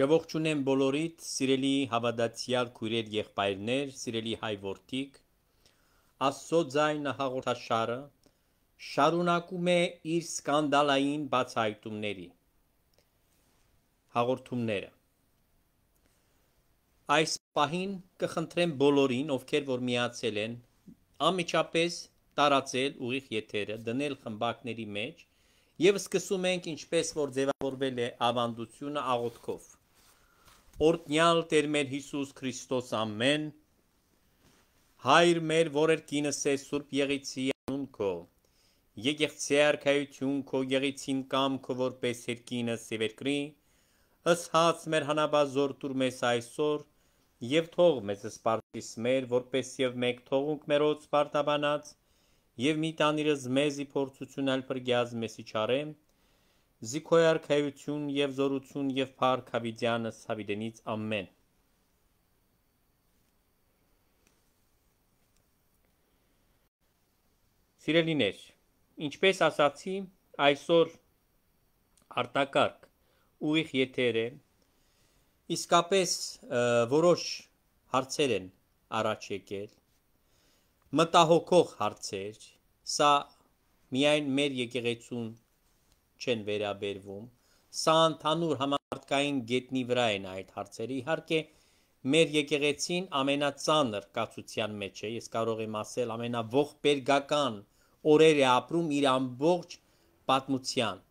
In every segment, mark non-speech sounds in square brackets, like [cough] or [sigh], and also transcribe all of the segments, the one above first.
Գողջունեմ բոլորիդ, սիրելի հավատացյալ քույրեր եղբայրներ, սիրելի հայ որդիկ, Աստծո ձայնը հաղորդաշարը շարունակում է իր սկանդալային բացահայտումների հաղորդումները։ Այս պահին կխնդրեմ բոլորին, ովքեր որ միացել են, անմիջապես տարածել ուղիղ եթերը, դնել խմբակների մեջ Եվ սկսում ենք ինչպես որ ձևավորվել է ավանդությունը աղոթքով։ Օրդնյալ Տեր մեր Հիսուս Քրիստոս ամեն Հայր մեր, որ էր կինս է Սուրբ Եղիցի անուն քո, եկեղցի արքայություն քո եղիցին կամ քո որպես երկինը սևերկրի, ըսհաց մեր հանաբազոր տուր մեզ այսօր, և թող մեզ սպարտիս մեր, որպես և մեկ թողունք մերոց սպարտաբանած, եւ մի տանիրս մեզի փորձություն այլ բրգյազ մեսի չարե զիքոյար քայություն եւ զորություն եւ փառք հավիդյանը հավիդենից ամեն Սիրելիներ ինչպես ասացի այսօր արտակարգ ուղիղ եթերը իսկապես որոշ հարցեր են առաջ եկել մտահոգող հարցեր, սա միայն մեր եկեղեցուն չեն վերաբերվում, սա ընդհանուր համարտկային գետնի վրա են այդ հարցերը։ Իհարկե, մեր եկեղեցին ամենածանր կացության մեջ է, ես կարող եմ ասել ամենաողբերգական օրեր է ապրում իր ամբողջ պատմության։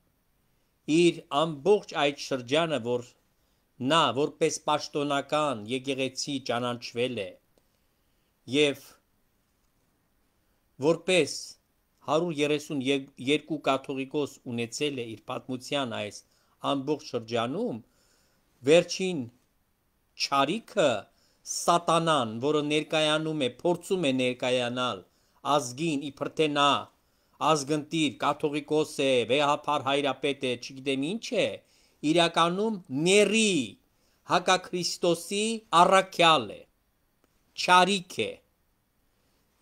Իր ամբողջ այդ շրջանը, որ նա որպես պաշտոնական եկեղեցի ճանաչվել է եւ Որպես 132 կաթողիկոս ունեցել է իր պատմության այս ամբողջ շրջանում, վերջին ճարիքը սատանան, որը ներկայանում է, փորձում է ներկայանալ ազգին իբր թե նա ազգընտիր կաթողիկոս է, վեհապար հայրապետ է, չգիտեմ ինչ է, իրականում ների հակաքրիստոսի առաքյալ է, ճարիք է,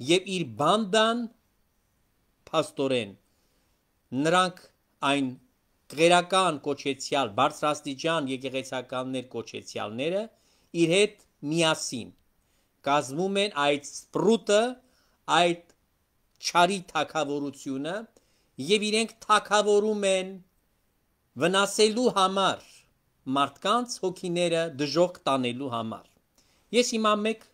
եւ իր բանդան փաստորեն նրանք այն գերական կոչեցյալ բարձրաստիճան եկեղեցականներ կոչեցյալները իր հետ միասին կազմում են այդ սպրուտը այդ չարի թակավորությունը եւ իրենք թակավորում են վնասելու համար մարդկանց հոգիները դժոխք տանելու համար ես հիմա մեկ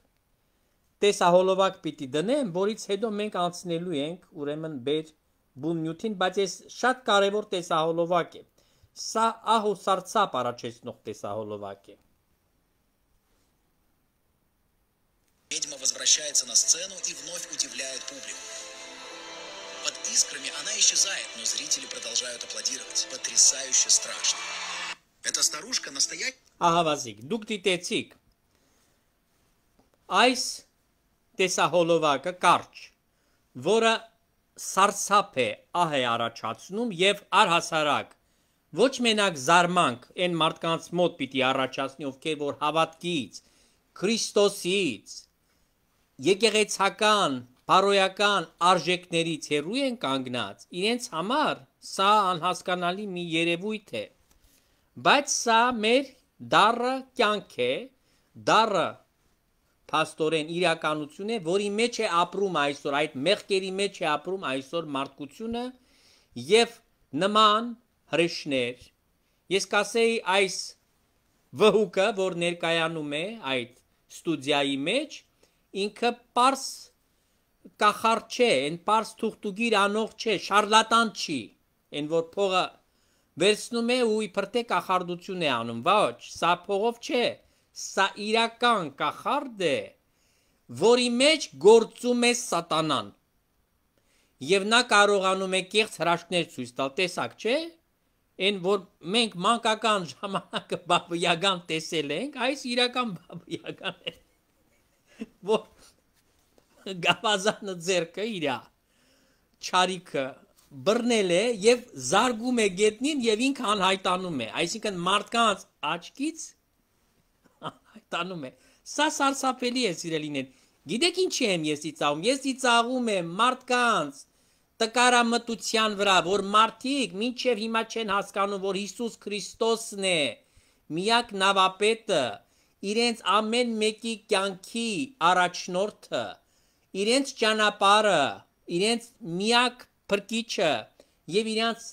տեսահոլովակ պիտի դնեմ, որից հետո մենք անցնելու ենք ուրեմն բեր բունյութին, բայց այս շատ կարևոր տեսահոլովակ է։ Սա ահ ու սարսափ առաջացնող տեսահոլովակ է։ Ведьма возвращается на сцену и вновь удивляет публику. Под искрами она исчезает, но зрители продолжают аплодировать. Потрясающе страшно. Эта старушка настоящая... Ага, Вазик, дук ты тецик. Айс տեսահոլովակը կարճ, որը սարսափ է, ահ է առաջացնում եւ առհասարակ ոչ մենակ զարմանք այն մարդկանց մոտ պիտի առաջացնի, ովքեր որ հավատքից, Քրիստոսից, եկեղեցական, բարոյական արժեքներից հեռու են կանգնած, իրենց համար սա անհասկանալի մի երևույթ է։ Բայց սա մեր դառը կյանք է, դառը փաստորեն իրականություն է, որի մեջ է ապրում այսօր, այդ մեղքերի մեջ է ապրում այսօր մարդկությունը եւ նման հրեշներ։ Ես կասեի այս վհուկը, որ ներկայանում է այդ ստուդիայի մեջ, ինքը པարս կախար չէ, այն པարս թուղթուգիր անող չէ, շարլատան չի, այն որ փողը վերցնում է ու իբրտե կախարդություն է անում, ոչ, սա փողով չէ, Սա իրական կախարդ է, որի մեջ գործում է սատանան։ Եվ նա կարողանում է կեղծ հրաշքներ ցույց տալ, տեսակ չէ՞։ Էն որ մենք մանկական ժամանակը բաբայական տեսել ենք, այս իրական բաբայական է։ Որ գավազանը ձերքը իրա չարիքը բռնել է եւ զարգում է գետնին եւ ինքն անհայտանում է այսինքն մարդկանց աչքից տանում է։ Սա սարսափելի է, սիրելիներ։ Գիտեք ինչի եմ ես ծիծաղում։ Ես ծիծաղում եմ մարդկանց տկարամտության վրա, որ մարդիկ մինչև հիմա չեն հասկանում, որ Հիսուս Քրիստոսն է միակ նավապետը, իրենց ամեն մեկի կյանքի առաջնորդը, իրենց ճանապարհը, իրենց միակ փրկիչը եւ իրենց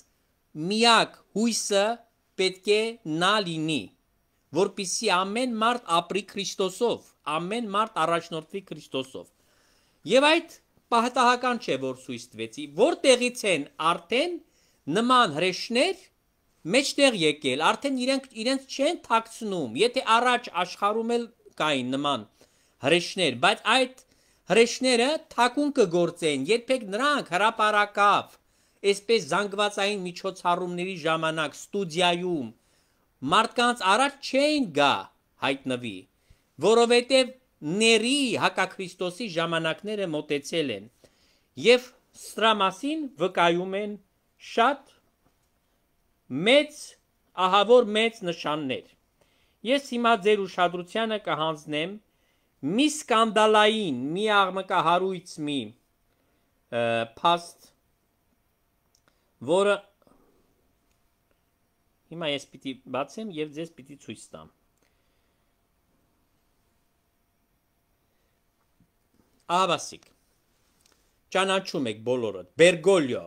միակ հույսը պետք է նա լինի որpիսի ամեն մարդ ապրի Քրիստոսով, ամեն մարդ առաջնորդվի Քրիստոսով։ Եվ այդ պահտահական չէ, որ ցույց տվեցի, որտեղից են արդեն նման հրեշներ մեջտեղ եկել, արդեն իրենք իրենց չեն թաքցնում, եթե առաջ աշխարում էլ կային նման հրեշներ, բայց այդ հրեշները թակուն կգործեն, երբեք նրանք հրապարակավ, այսպես զանգվածային միջոցառումների ժամանակ ստուդիայում մարդկանց առաջ չեն գա հայտնվի, որովհետև ների հակաքրիստոսի ժամանակները մտեցել են եւ սրա մասին վկայում են շատ մեծ ահավոր մեծ նշաններ։ Ես հիմա ձեր ուշադրությանը կհանձնեմ մի սկանդալային, մի աղմկահարույց մի փաստ, որը Հիմա ես պիտի բացեմ եւ ձեզ պիտի ցույց տամ։ Աբասիկ։ Ճանաչում եք բոլորը։ Բերգոլյո։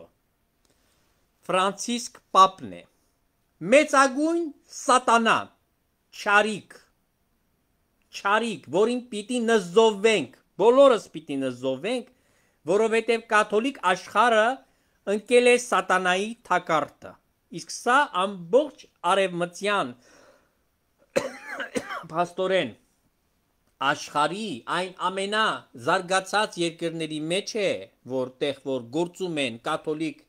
Ֆրանցիսկ Պապն է։ Մեծագույն սատանա։ Չարիկ։ Չարիկ, որին պիտի նզովենք, բոլորս պիտի նզովենք, որովհետև կաթոլիկ աշխարհը ընկել է սատանայի թակարդը։ Իսկ սա ամբողջ արևմտյան փաստորեն աշխարի այն ամենա զարգացած երկրների մեջ է, որտեղ որ գործում են կաթոլիկ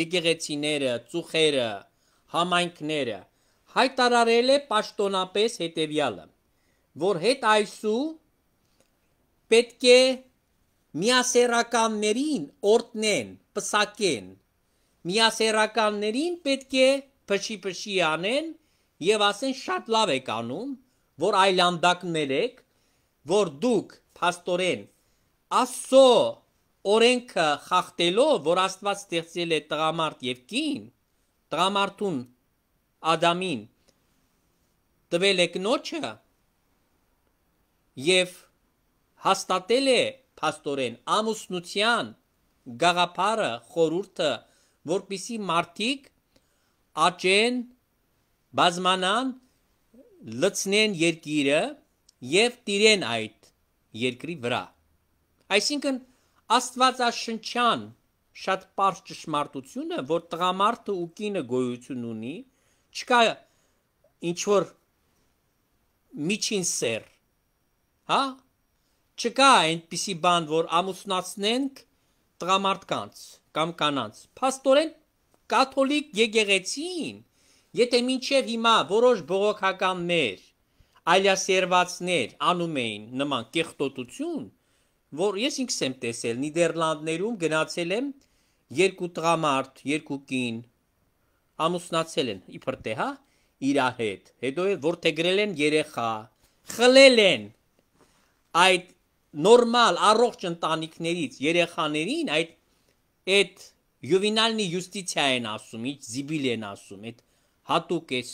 եկեղեցիները, ծուխերը, համայնքները, հայտարարել է պաշտոնապես հետևյալը, որ հետ այսու պետք է միասերականներին օրտնեն, պսակեն, միասերականներին պետք է փշի-փշի անեն եւ ասեն շատ լավ եք անում, որ այլանդակներ եք, որ դուք աստորեն աստծո օրենքը խախտելով, որ Աստված ստեղծել է տղամարդ եւ կին, տղամարդուն Ադամին տվել է կնոջը եւ հաստատել է աստորեն ամուսնության գաղափարը, խորուրդը որպիսի մարդիկ աճեն, բազմանան, լցնեն երկիրը եւ տիրեն այդ երկրի վրա։ Այսինքն Աստվածաշնչյան շատ པարզ ճշմարտությունը, որ տղամարդը ու կինը գոյություն ունի, չկա ինչ որ միջին սեր։ Հա? Չկա այնպիսի բան, որ ամուսնացնենք տղամարդկանց կամ կանանց։ Փաստորեն կաթոլիկ եկեղեցին, եթե մինչև հիմա որոշ բողոքականներ, այլասերվածներ անում էին նման կեղտոտություն, որ ես ինքս եմ տեսել Նիդերլանդներում գնացել եմ երկու տղամարդ, երկու կին ամուսնացել են իբր թե հա իրար հետ։ Հետո է որթեգրել են երեխա, խլել են այդ նորմալ առողջ ընտանիքներից երեխաներին այդ այդ Յուվինալնի յուստիցիա են ասում, ինչ զիբիլ են ասում, այդ հատուկ էս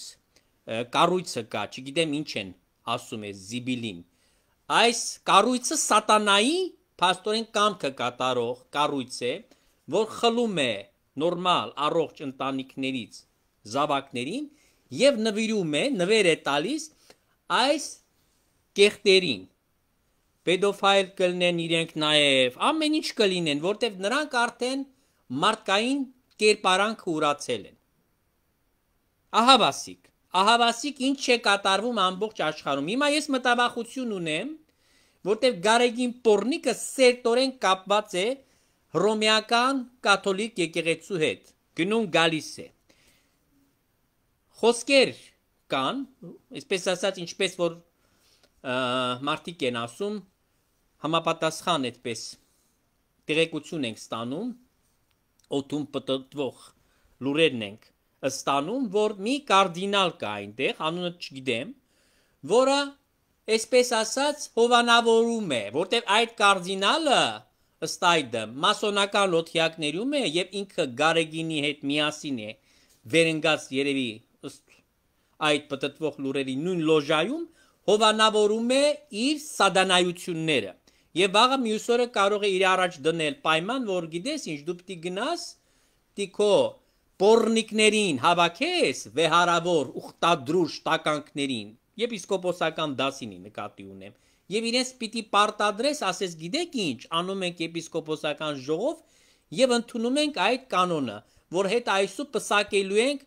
կառույցը կա, չգիտեմ ինչ են ասում է զիբիլին։ Այս կառույցը սատանայի Պաստորեն կամքը կատարող կառույց է, որ խլում է նորմալ առողջ ընտանիքներից զավակներին եւ նվիրում է, նվեր է տալիս այս կեղտերին, pedophile կլինեն իրենք նաև, ամեն ինչ կլինեն, որտեվ նրանք արդեն մարդկային կերպարանքը ուրացել են։ Ահա բասիկ, ահա բասիկ ինչ է կատարվում ամբողջ աշխարհում։ Հիմա ես մտավախություն ունեմ, որտեվ Գարեգին Պորնիկը սերտորեն կապված է Հռոմեական կաթոլիկ եկեղեցու հետ։ Գնում գալիս է։ Խոսքեր կան, այսպես ասած, ինչպես որ մարդիկ են ասում, համապատասխան այդպես տեղեկություն ենք ստանում օդում պատտվող լուրերն ենք ստանում որ մի կարդինալ կա այնտեղ անունը չգիտեմ որը այսպես ասած հովանավորում է որտեղ այդ կարդինալը ըստ այդը մասոնական լոթիակներում է եւ ինքը Գարեգինի հետ միասին է վերընկած երևի ըստ այդ պատտվող լուրերի նույն լոժայում հովանավորում է իր սադանայությունները Եվ վաղը մյուս օրը կարող է իր առաջ դնել պայման, որ գիտես ինչ, դու պիտի գնաս տիկո Պորնիկներին հավաքես վեհարավոր ուխտադրուշ տականքներին եպիսկոպոսական դասինի նկատի ունեմ եւ իրենց պիտի պարտադրես ասես գիտեք ինչ անում ենք եպիսկոպոսական ժողով եւ ընդունում ենք այդ կանոնը որ հետ այսու պսակելու ենք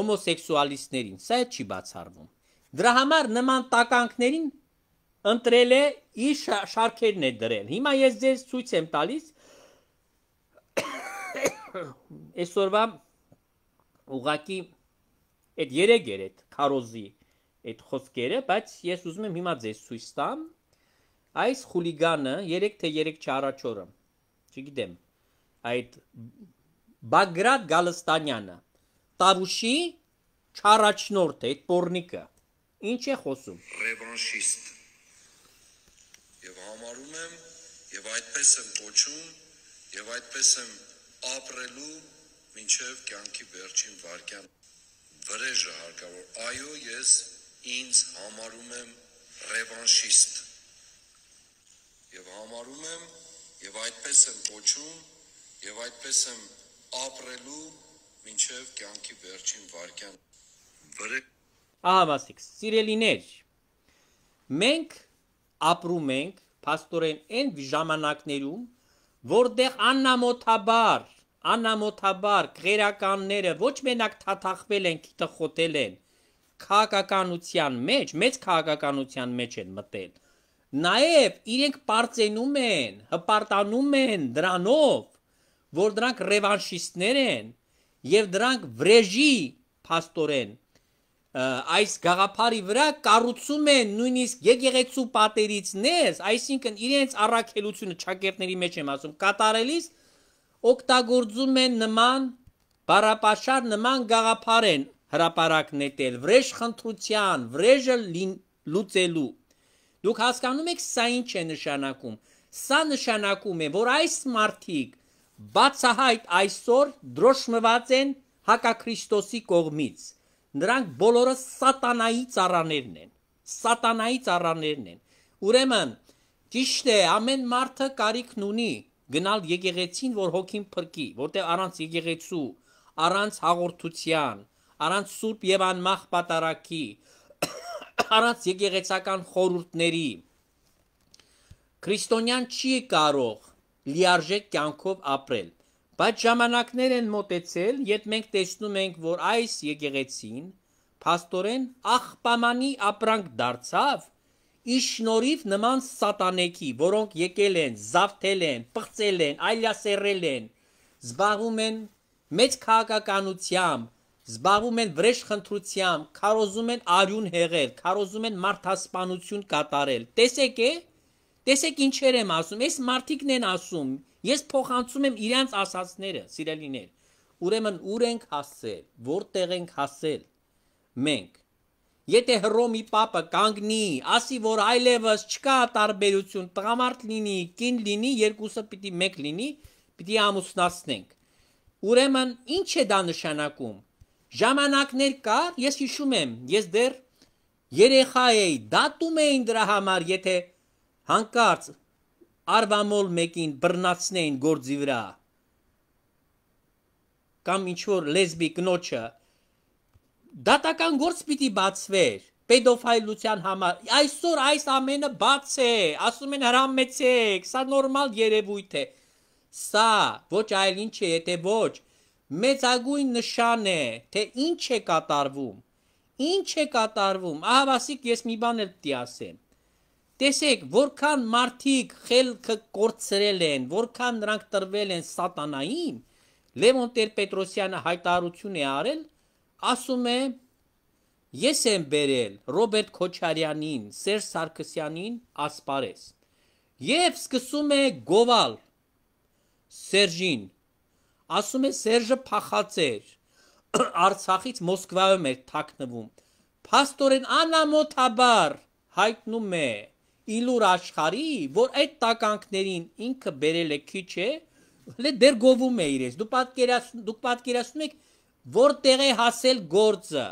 հոմոսեքսուալիստներին սա չի բացառվում դրա համար նման տականքներին ընտրել է իր շարքերն է դրել։ Հիմա ես ձեզ ցույց եմ տալիս [coughs] այսօրվա ուղակի այդ երեք էր այդ քարոզի այդ խոսքերը, բայց ես ուզում եմ հիմա ձեզ ցույց տամ այս խուլիգանը 3 թե 3 չառաջորը։ Չգիտեմ։ Այդ Բագրատ Գալստանյանը Տավուշի չառաջնորդ է այդ Պորնիկը։ Ինչ է խոսում։ Ռևանշիստ եւ համարում եմ եւ այդպես եմ կոչում եւ այդպես եմ ապրելու մինչեւ կյանքի վերջին վարքյան վրեժը հարկավոր այո ես ինձ համարում եմ ռևանշիստ եւ համարում եմ եւ այդպես եմ կոչում եւ այդպես եմ ապրելու մինչեւ կյանքի վերջին վարքյան վրեժ Ահա մասիկ, սիրելիներ, մենք ապրում ենք աստորեն այն ժամանակներում, որտեղ աննամոթաբար, աննամոթաբար քրեականները ոչ մենակ թաթախվել են, թխոտել են, քաղաքականության մեջ, մեծ քաղաքականության մեջ են մտել։ Նաև իրենք པարծենում են, հպարտանում են դրանով, որ դրանք ռևանշիստներ են եւ դրանք վրեժի աստորեն այս գաղափարի վրա կառուցում են նույնիսկ եկեղեցու պատերից ներս, այսինքն իրենց առաքելությունը ճակերտների մեջ եմ ասում, կատարելիս օգտագործում են նման բարապաշար նման գաղափարեն հրաապարակ նետել վրեժխնդրության, վրեժը լուծելու։ Դուք հասկանում եք սա ինչ է նշանակում։ Սա նշանակում է, որ այս մարդիկ բացահայտ այսօր դրոշմված են հակաքրիստոսի կողմից։ Նրանք բոլորը սատանայի ծառաներն են։ Սատանայի ծառաներն են։ Ուրեմն ճիշտ է, ամեն մարդը կարիքն ունի գնալ եկեղեցին, որ հոգին փրկի, որտեղ առանց եկեղեցու, առանց հաղորդության, առանց Սուրբ եւ անմահ պատարակի, [coughs] առանց եկեղեցական խորհուրդների քրիստոնյան չի կարող լիարժեք կյանքով ապրել Բայց ժամանակներ են մտեցել, երբ մենք տեսնում ենք, որ այս եկեղեցին փաստորեն աղբամանի ապրանք դարձավ իշնորիվ նման սատանեկի, որոնք եկել են, զավթել են, պղծել են, այլասերել են, զբաղվում են մեծ քաղաքականությամբ, զբաղվում են վրեժխնդրությամբ, քարոզում են արյուն հեղել, քարոզում են մարդասպանություն կատարել։ Տեսեք է, տեսեք ինչեր եմ ասում, այս մարդիկն են ասում, Ես փոխանցում եմ իրանց ասածները, սիրելիներ։ Ուրեմն ուր ենք հասել, որտեղ ենք հասել։ Մենք Եթե հռոմի պապը կանգնի, ասի, որ այլևս չկա տարբերություն, տղամարդ լինի, կին լինի, երկուսը պիտի մեկ լինի, պիտի ամուսնացնենք։ Ուրեմն ինչ է դա նշանակում։ Ժամանակներ կար, ես հիշում եմ, ես դեռ երեխա էի, դատում էին դրա համար, եթե հանկարծ արվամոլ մեկին բռնացնեին գործի վրա կամ ինչ որ լեզբի կնոջը դատական գործ պիտի բացվեր pedophile-ության համար այսօր այս ամենը բաց է ասում են հրամեցեք սա նորմալ երևույթ է սա ոչ այլ ինչ է եթե ոչ մեծագույն նշան է թե ինչ է կատարվում ինչ է կատարվում ահա ասիկ ես մի բան եմ դի ասեմ Տեսեք, որքան մարդիկ խելքը կորցրել են, որքան նրանք տրվել են սատանային, Լևոն Տեր-Պետրոսյանը հայտարարություն է արել, ասում է. Ես եմ բերել Ռոբերտ Քոչարյանին, Սերժ Սարգսյանին ասպարես։ Եվ սկսում է գովալ Սերժին։ Ասում է Սերժը փախացեր։ Արցախից Մոսկվայում էր թաքնվում։ Փաստորեն անամոթաբար հայտնում է իլուր աշխարհի, որ այդ տականքներին ինքը բերել է քիչ է, հենց դեր գովում է իրենց։ Դու պատկերացնում դուք պատկերացնում եք որտեղ է հասել գործը։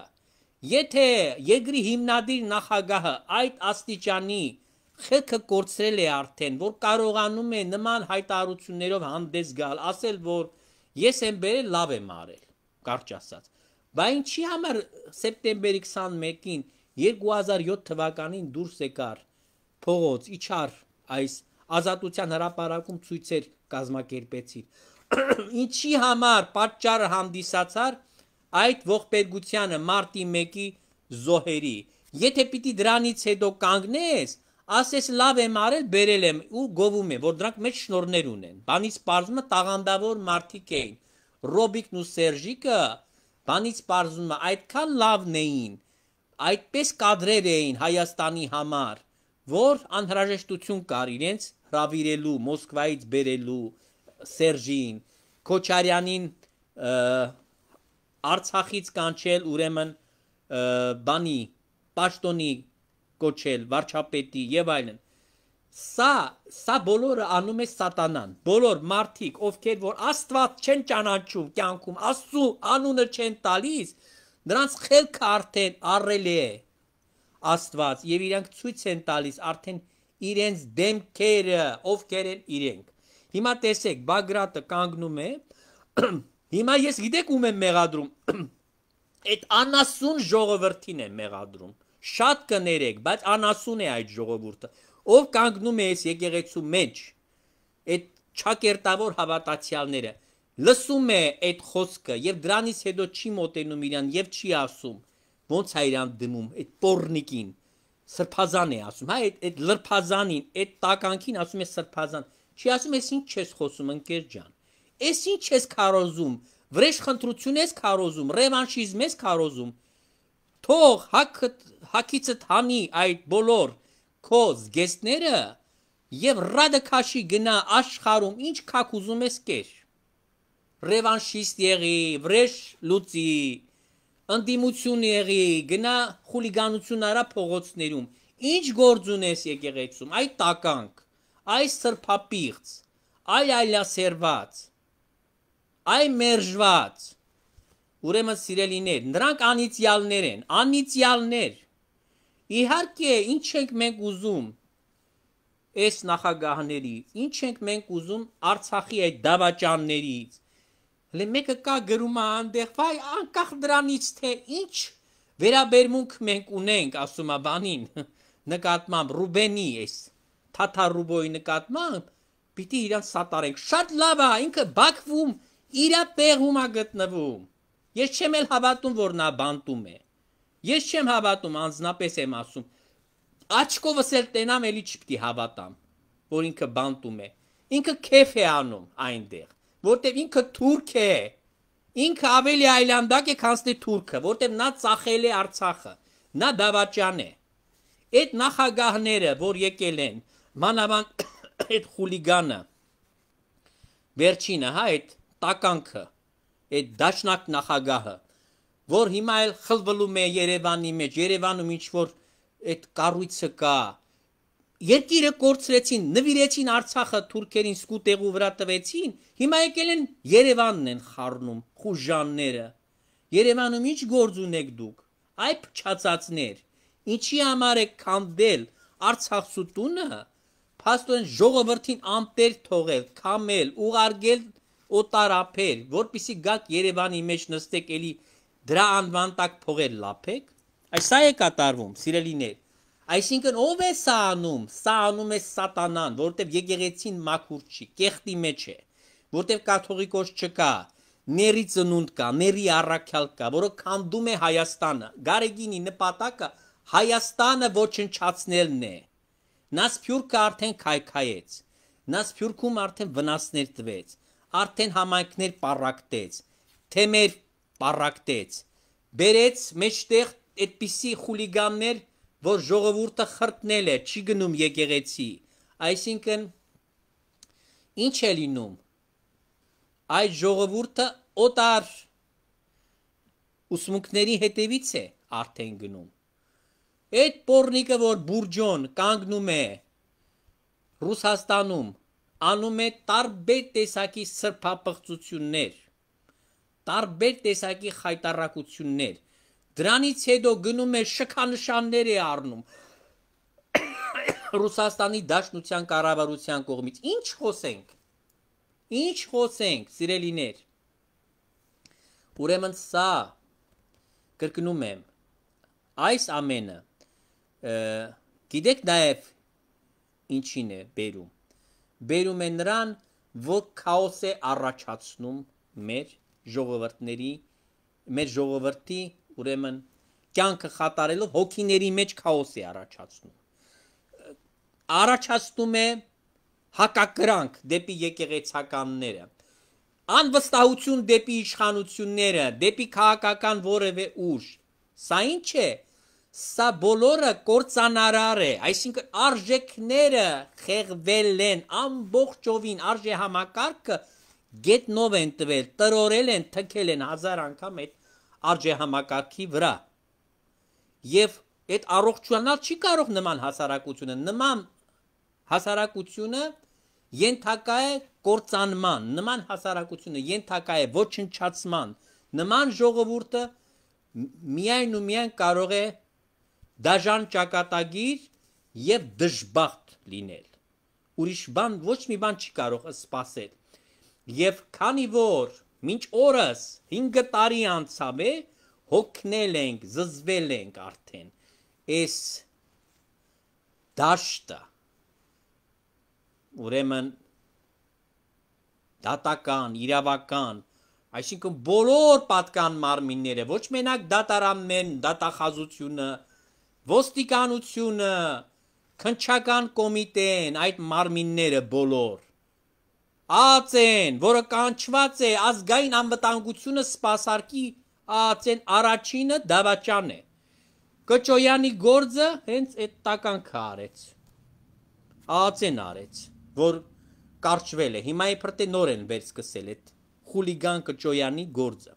Եթե Եգրի հիմնադիր նախագահը այդ աստիճանի ԽԿ-ը կորցրել է արդեն, որ կարողանում է նման հայտարարություններով հանդես գալ, ասել, որ ես եմ բերել, լավ եմ արել, կարճ ասած։ Բայց ինչի համար սեպտեմբերի 21-ին 2007 թվականին դուրս եկար փողոց, իջար այս ազատության հրապարակում ցույցեր կազմակերպեցիր։ [clears throat] Ինչի համար պատճառը հանդիսացար այդ ողբերգությանը մարտի 1-ի զոհերի։ Եթե պիտի դրանից հետո կանգնես, ասես լավ եմ արել, բերել եմ ու գովում եմ, որ դրանք մեջ շնորներ ունեն։ Բանից པարզում է տաղանդավոր մարդիկ էին։ Ռոբիկն ու Սերժիկը բանից པարզում է այդքան լավն էին, այդպես կադրեր էին Հայաստանի համար որ անհրաժեշտություն կար իրենց հravirելու Մոսկվայից բերելու Սերժին Քոչարյանին Արցախից կանչել ուրեմն բանի պաշտոնի կոչել վարչապետի եւ այլն սա սա բոլորը անում է սատանան բոլոր մարդիկ ովքեր որ աստված չեն ճանաչում կյանքում աստծու անունը չեն տալիս նրանց խելքը արդեն առել է Աստված եւ իրանք ցույց են տալիս արդեն իրենց դեմքերը, ովքեր են իրենք։ Հիմա տեսեք, Բագրատը կանգնում է։ [clears throat] Հիմա ես գիտեք ում եմ մեղադրում։ [clears throat] Այդ անասուն ժողովրդին եմ մեղադրում։ Շատ կներեք, բայց անասուն է այդ ժողովուրդը, ով կանգնում է այս եկեղեցու մեջ։ Այդ ճակերտավոր հավատացյալները լսում է այդ խոսքը եւ դրանից հետո չի մոտենում իրան եւ չի ասում ոնց է իրան դնում այդ պորնիկին սրբազան է ասում հա այդ այդ լրբազանին այդ տականքին ասում է սրբազան չի ասում ես ինչ ես խոսում ընկեր ջան ես ինչ ես քարոզում վրեժ խնդրություն ես քարոզում ռևանշիզմ ես քարոզում թող հաքը հակիցը թանի այդ բոլոր քո զգեստները եւ ռադակաշի գնա աշխարում ինչ քակ ուզում ես կեր ռևանշիստ եղի վրեժ լուծի ընդդիմություն եղի, գնա խուլիգանություն արա փողոցներում։ Ինչ գործ ունես եկեղեցում։ Այ տականք, այ սրփապիղծ, այ այլասերված, այ մերժված։ Ուրեմն սիրելիներ, նրանք անիցյալներ են, անիցյալներ։ Իհարկե, ինչ ենք մենք ուզում այս նախագահների, ինչ ենք մենք ուզում Արցախի այդ դավաճաններից, հլե մեկը կա գրում է այնտեղ, վայ անկախ դրանից թե ինչ վերաբերմունք մենք ունենք ասում է բանին [laughs] նկատմամբ Ռուբենի էս Թաթարուբոյի նկատմամբ պիտի իրան սատարենք։ Շատ լավ է, ինքը Բաքվում իր տեղում է գտնվում։ Ես չեմ էլ հավատում, որ նա բանտում է։ Ես չեմ հավատում, անznապես եմ ասում։ Աչքովս էլ տենամ, էլի չպիտի հավատամ, որ ինքը բանտում է։ Ինքը քեֆ է անում այնտեղ որտեվ ինքը թուրք է։ Ինքը ավելի այլանդակ է, քան ստի թուրքը, որտեվ նա ծախել է Արցախը, նա դավաճան է։ Այդ նախագահները, որ եկել են, մանավանդ [coughs] այդ խուլիգանը, վերջինը, հա, այդ տականքը, այդ դաշնակ նախագահը, որ հիմա էլ խլվլում է Երևանի մեջ, Երևանում ինչ որ այդ կառույցը կա, Երկիրը կորցրեցին, նվիրեցին Արցախը թուրքերին սկուտեղու վրա տվեցին, հիմա եկել են Երևանն են խառնում խուժանները։ Երևանում ի՞նչ գործ ունեք դուք։ Այ փչացածներ, ինչի համար եք քանդել Արցախսուտունը, փաստորեն ժողովրդին ամտեր թողել, քամել, ուղարկել օտարափեր, որpիսի գաք Երևանի մեջ նստեք էլի դրա անվան տակ փողեր լափեք։ Այս սա է կատարվում, սիրելիներ։ Այսինքն ով է սա անում։ Սա անում է սատանան, որովհետև եկեղեցին մաքուր չի, կեղտի մեջ է, որովհետև կաթողիկոս չկա, ների ծնունդ կա, ների առաքյալ կա, որը քանդում է Հայաստանը։ Գարեգինի նպատակը Հայաստանը ոչնչացնելն է։ Նա սփյուրքը արդեն քայքայեց։ Նա սփյուրքում արդեն վնասներ տվեց, արդեն համայնքներ պարակտեց, թեմեր պարակտեց։ Բերեց մեջտեղ այդպիսի խուլիգաններ, որ ժողովուրդը խրտնել է, չի գնում եկեղեցի։ Այսինքն ինչ է լինում։ Այդ ժողովուրդը օտար ուսմունքների հետևից է արդեն գնում։ Այդ pornիկը, որ բուրջոն կանգնում է Ռուսաստանում, անում է տարբեր տեսակի սրբապղծություններ, տարբեր տեսակի խայտարակություններ, Դրանից հետո գնում է շքանշաններ է առնում Ռուսաստանի Դաշնության կառավարության կողմից։ Ինչ խոսենք։ Ինչ խոսենք, սիրելիներ։ Ուրեմն սա կրկնում եմ այս ամենը գիտեք նաև ինչին է բերում։ Բերում է նրան, որ քաոս է առաջացնում մեր ժողովրդների, մեր ժողովրդի ուրեմն կյանքը խատարելով հոգիների մեջ քաոս է առաջացնում առաջացնում է հակակրանք դեպի եկեղեցականները անվստահություն դեպի իշխանությունները դեպի քաղաքական որևէ ուժ սա ինչ է սա բոլորը կործանարար է այսինքն արժեքները խեղվել են ամբողջովին արժե համակարգը գետնով են տվել տրորել են թքել են հազար անգամ այդ արժեհամակարգի վրա։ Եվ այդ առողջանալ չի կարող նման հասարակությունը, նման հասարակությունը ենթակա է կործանման, նման հասարակությունը ենթակա է ոչնչացման։ Նման ժողովուրդը միայն ու միայն կարող է դաժան ճակատագիր եւ դժբախտ լինել։ Ուրիշ բան ոչ մի բան չի կարող սпасել։ Եվ քանի որ Մինչ օրս 5 տարի անցավ է, հոգնել ենք, զզվել ենք արդեն։ Այս դաշտը ուրեմն դատական, իրավական, այսինքն բոլոր պատկան մարմինները, ոչ մենակ դատարաններն, դատախազությունը, ոստիկանությունը, քնչական կոմիտեն, այդ մարմինները բոլոր Ացեն, որը կանչված է ազգային անվտանգությունը սպասարկի Ացեն առաջինը դավաճան է։ Կճոյանի գործը հենց այդ տականքը արեց։ Ացեն արեց, որ կարճվել է։ Հիմա իբրտե նոր են վերսկսել այդ խուլիգան Կճոյանի գործը։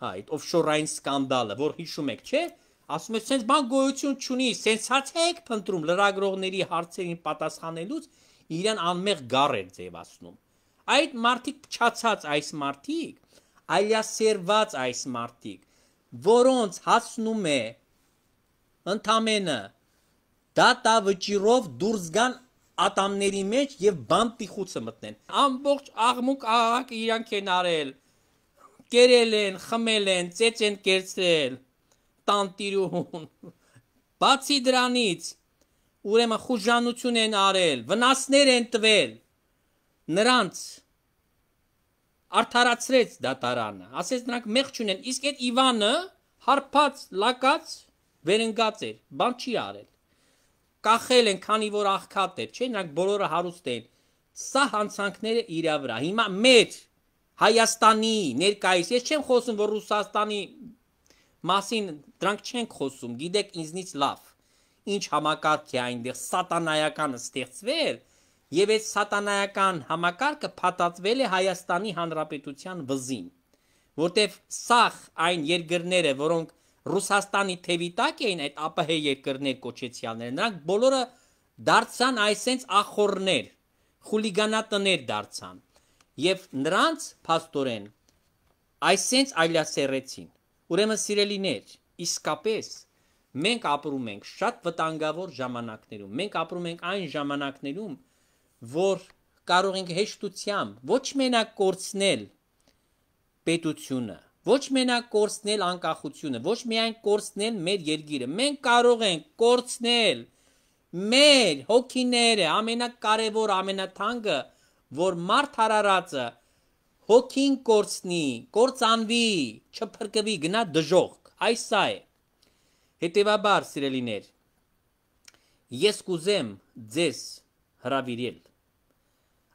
Հա, այդ օֆշորային սկանդալը, որ հիշում եք, չէ՞։ Ասում ես, սենց բան գոյություն չունի, սենսացիա եք փնտրում լրագրողների հարցերին պատասխանելուց իրան անմեղ գառ էր ձևացնում այդ մարդիկ փչացած այս մարդիկ, այլասերված այս մարդիկ, որոնց հասնում է ընդամենը դատա վճիրով դուրս գան ատամների մեջ եւ բամտի խուցը մտնեն։ Ամբողջ աղմուկ աղակ իրանք են արել։ Կերել են, խմել են, ծեծ են կերծել տանտիրուհուն։ Բացի դրանից, ուրեմն խուժանություն են արել, վնասներ են տվել նրանց արթարացրեց դատարանը, ասեց նրանք մեղջ ունեն, իսկ այդ Իվանը հարփած, լակած, վերընկած էր, բան չի արել։ Կախել են, քանի որ աղքատ էր, չէ՞, նրանք բոլորը հարուստ էին։ Սա հանցանքները իրա վրա։ Հիմա մեր Հայաստանի ներկայիս, ես չեմ խոսում, որ Ռուսաստանի մասին դրանք չեն խոսում, գիտեք ինձնից լավ։ Ինչ համակարգ է այնտեղ սատանայականը ստեղծվել, Եվ այդ սատանայական համակարգը փաթաթվել է Հայաստանի Հանրապետության վզին, որտեվ սախ այն երկրները, որոնք Ռուսաստանի թևիտակ էին այդ ԱՊՀ երկրներ կոչեցյալները, նրանք բոլորը դարձան այսենց ախորներ, խուլիգանատներ դարձան։ Եվ նրանց փաստորեն այսենց այլասերեցին։ Ուրեմն սիրելիներ, իսկապես մենք ապրում ենք շատ վտանգավոր ժամանակներում։ Մենք ապրում ենք այն ժամանակներում, որ կարող ենք հեշտությամբ ոչ մենակ կորցնել պետությունը, ոչ մենակ կորցնել անկախությունը, ոչ միայն կորցնել մեր երկիրը, մենք կարող ենք կորցնել մեր հոգիները, ամենակարևոր, ամենաթանկը, որ մարդ հարարածը հոգին կորցնի, կորցանվի, չփրկվի, գնա դժողք։ Այս սա է։ Հետևաբար, սիրելիներ, ես կուզեմ ձեզ հրավիրել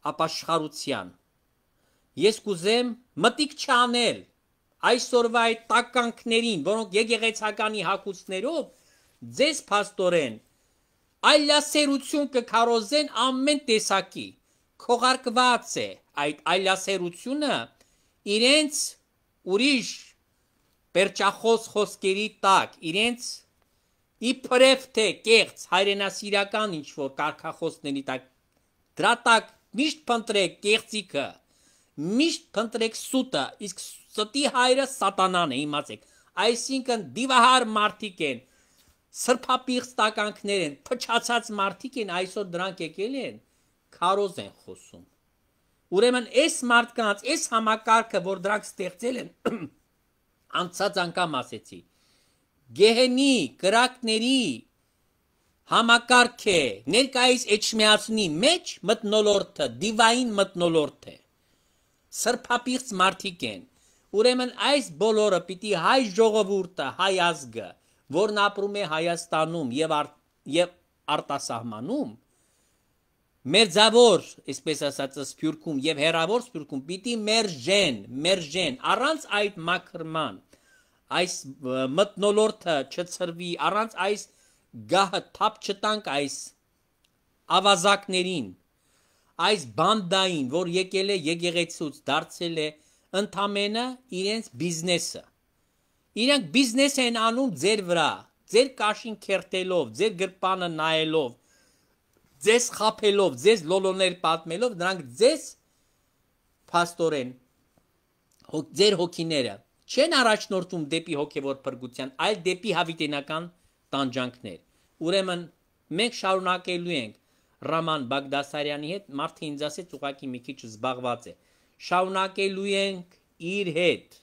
ապաշխարության։ Ես կուզեմ մտիկ չանել այսօրվա այդ տականքներին, որոնք եկեղեցականի հակուցներով ձեզ փաստորեն այլասերություն կքարոզեն ամեն տեսակի։ Խողարկված է այդ այլասերությունը իրենց ուրիշ Պերճախոս խոսքերի տակ իրենց իբրև թե կեղծ հայրենասիրական ինչ որ կարկախոսների տակ դրատակ Միշտ փնտրեք կեղծիկը, միշտ փնտրեք սուտը, իսկ ստի հայրը սատանան է, իմացեք։ Այսինքն դիվահար մարդիկ են, սրփապիղծ տականքներ են, փչացած մարդիկ են, այսօր դրանք եկել են, քարոզ են խոսում։ Ուրեմն այս մարդկանց, այս համակարգը, որ դրանք ստեղծել են, [clears throat] անցած անգամ ասեցի, գեհենի, կրակների, համակարգ է։ Ներկայիս Էջմիածնի մեջ մտնոլորտը դիվային մտնոլորտ է։ Սրբապիղծ մարդիկ են։ Ուրեմն այս բոլորը պիտի հայ ժողովուրդը, հայ ազգը, որն ապրում է Հայաստանում եւ ար, եւ արտասահմանում, մերձավոր, այսպես ասած, սփյուռքում եւ հերավոր սփյուռքում պիտի մերժեն, մերժեն առանց այդ մաքրման այս մտնոլորտը չծրվի, առանց այս գահը թափ չտանք այս ավազակներին, այս բանդային, որ եկել է եկեղեցուց, դարձել է ընդամենը իրենց բիզնեսը։ Իրանք բիզնես են անում ձեր վրա, ձեր կաշին քերտելով, ձեր գրպանը նայելով, ձեզ խափելով, ձեզ լոլոներ պատմելով, նրանք ձեզ пастоրեն ձեր հոգիները չեն առաջնորդում դեպի հոգևոր փրկության, այլ դեպի հավիտենական տանջանքներ։ Ուրեմն մենք շարունակելու ենք Ռաման Բագդասարյանի հետ, մարդը ինձ ասեց ուղակի մի քիչ զբաղված է։ Շարունակելու ենք իր հետ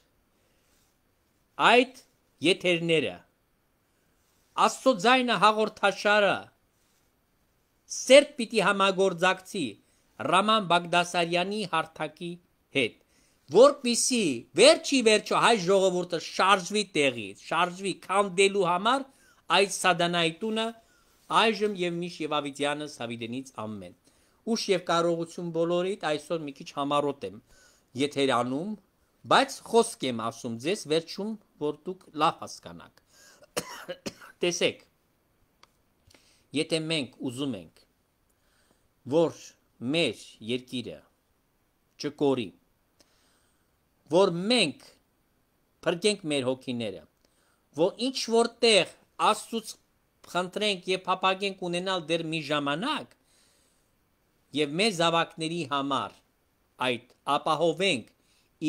այդ եթերները Աստծո ձայնը հաղորդաշարը սերտ պիտի համագործակցի Ռաման Բագդասարյանի հարթակի հետ, որpիսի վերջի վերջո հայ ժողովուրդը շարժվի տեղից, շարժվի քանդելու համար այդ սադանայի տունը այժմ եւ միշտ եւ ավիդյանս հավիդենից ամեն ուշ եւ կարողություն բոլորիդ այսօր մի քիչ համառոտ եմ եթերանում բայց խոսք եմ ասում ձեզ վերջում որ դուք լավ հասկանաք [coughs] տեսեք եթե մենք ուզում ենք որ մեր երկիրը չկորի որ մենք փրկենք մեր հոգիները որ ինչ որտեղ Աստծուց խնդրենք եւ փապագենք ունենալ դեր մի ժամանակ եւ մեր զավակների համար այդ ապահովենք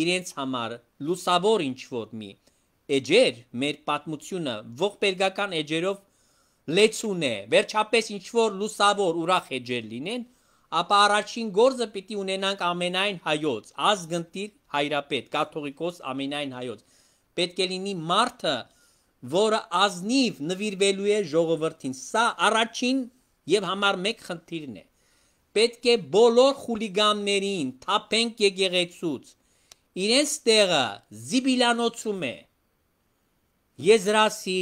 իրենց համար լուսավոր ինչ որ մի էջեր մեր պատմությունը ողբերգական էջերով լեցուն է վերջապես ինչ որ լուսավոր ուրախ էջեր լինեն ապա առաջին գործը պիտի ունենանք ամենայն հայոց ազգընտիր հայրապետ կաթողիկոս ամենայն հայոց պետք է լինի մարդը որը ազնիվ նվիրվելու է ժողովրդին։ Սա առաջին եւ համար 1 խնդիրն է։ Պետք է բոլոր խուլիգաններին թափենք եկեղեցուց։ Իրենց տեղը զիբիլանոցում է։ Եզրասի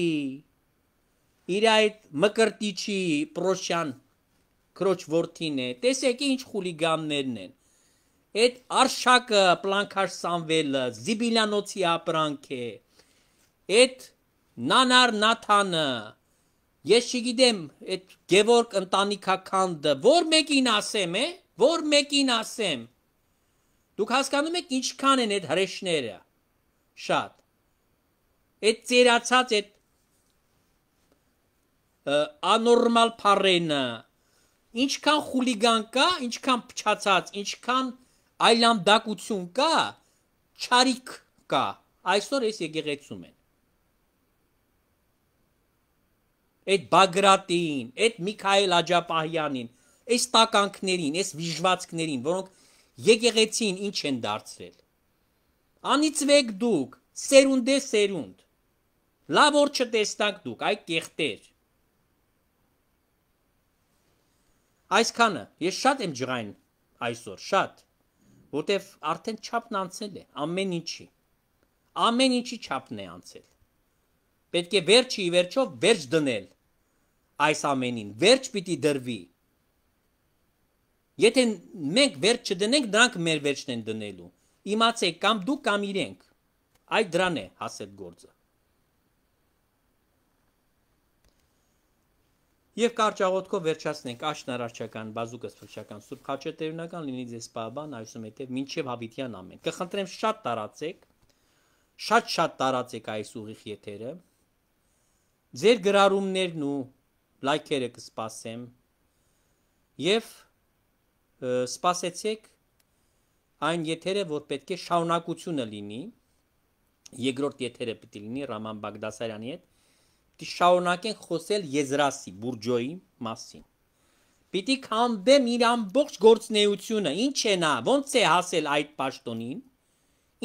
իր այդ մկրտիչի պրոշյան կրոչվորտին է։ Տեսեք ինչ խուլիգաններն են։ Այդ արշակը, պլանկար Սամվելը, զիբիլանոցի ապրանք է։ Այդ Նանար Նաթանը։ Ես չգիտեմ, այդ Գևորգ ընտանիքականդը որ մեկին ասեմ, է, որ մեկին ասեմ։ Դուք հասկանում եք ինչքան են այդ հրեշները։ Շատ։ Այդ ծերացած այդ անորմալ փարենը ինչքան խուլիգան կա, ինչքան փչացած, ինչքան այլանդակություն կա, չարիք կա։ Այսօր էս եկեղեցում են։ այդ Բագրատին, այդ Միքայել Աջապահյանին, այս տականքներին, այս վիժվածքներին, որոնք եկեղեցին ինչ են դարձրել։ Անիծվեք դուք, սերունդ է սերունդ։ Լավ որ չտեսնանք դուք այդ կեղտեր։ Այսքանը, ես շատ եմ ջղայն այսօր, շատ, որտեվ արդեն չափն անցել է ամեն ինչի։ Ամեն ինչի չափն է անցել պետք է վերջի ի վերջո վերջ դնել այս ամենին, վերջ պիտի դրվի։ Եթե մենք վերջ չդնենք, նրանք մեր վերջն են դնելու։ Իմացեք, կամ դու կամ իրենք։ Այդ դրան է հասել գործը։ Եվ կարճ աղոթքով վերջացնենք աշնար արչական, բազուկս փրկչական, Սուրբ Խաչը տերունական լինի ձեզ պահաբան, այսում հետև մինչև հավիտյան ամեն։ Կխնդրեմ շատ տարածեք, շատ-շատ տարածեք այս ուղիղ եթերը, Ձեր գրառումներն ու լայքերը կսպասեմ։ Եվ սպասեցեք այն եթերը, որ պետք է շاؤنակությունը լինի։ Երկրորդ եթերը պետք է լինի Ռաման Բագդասարյանի հետ։ Պետք է շاؤنակենք խոսել Եզրասի Բուրջոյի մասին։ Պիտի քանդեմ իր ամբողջ գործնեությունը, ինչ է նա, ոնց է հասել այդ պաշտոնին,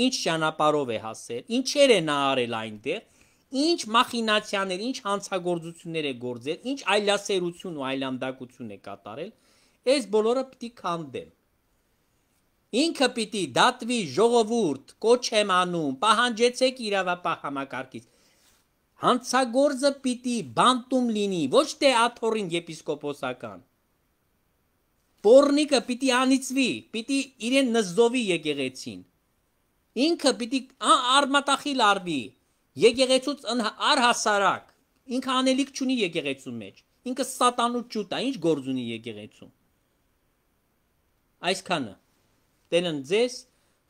ինչ ճանապարով է հասել, ինչեր է նա արել այնտեղ ինչ մախինացիաներ, ինչ հանցագործություններ է գործել, ինչ այլասերություն ու այլանդակություն է կատարել, այս բոլորը պիտի քանդեմ։ Ինքը պիտի դատվի ժողովուրդ, կոչ եմ անում, պահանջեցեք իրավապահ համակարգից։ Հանցագործը պիտի բանտում լինի, ոչ թե աթորին եպիսկոպոսական։ Պորնիկը պիտի անիծվի, պիտի իրեն նզովի եկեղեցին։ Ինքը պիտի արմատախիլ արվի, Եկեղեցուց առհասարակ ինքը անելիք չունի եկեղեցու մեջ։ Ինքը սատանու ճուտ է, ինչ գործ ունի եկեղեցու։ Այսքանը։ Տենն ձեզ,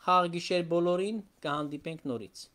խաղ գիշեր բոլորին կհանդիպենք նորից։